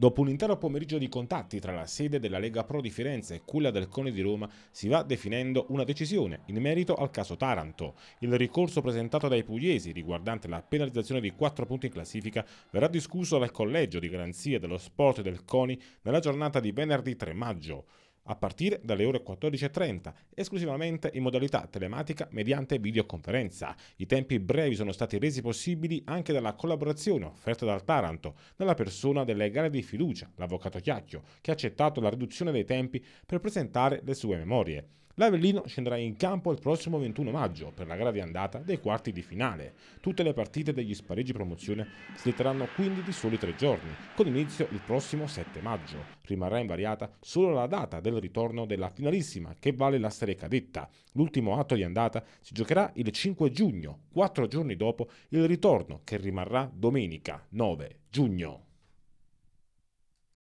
Dopo un intero pomeriggio di contatti tra la sede della Lega Pro di Firenze e quella del Cone di Roma, si va definendo una decisione in merito al caso Taranto. Il ricorso presentato dai pugliesi riguardante la penalizzazione di quattro punti in classifica verrà discusso dal Collegio di Garanzia dello Sport del CONI nella giornata di venerdì 3 maggio a partire dalle ore 14.30, esclusivamente in modalità telematica mediante videoconferenza. I tempi brevi sono stati resi possibili anche dalla collaborazione offerta dal Taranto, nella persona del legale di fiducia, l'avvocato Chiacchio, che ha accettato la riduzione dei tempi per presentare le sue memorie. L'Avellino scenderà in campo il prossimo 21 maggio per la grave andata dei quarti di finale. Tutte le partite degli spareggi promozione si detteranno quindi di soli tre giorni, con inizio il prossimo 7 maggio. Rimarrà invariata solo la data del ritorno della finalissima, che vale la Serie Cadetta. L'ultimo atto di andata si giocherà il 5 giugno, quattro giorni dopo il ritorno, che rimarrà domenica 9 giugno.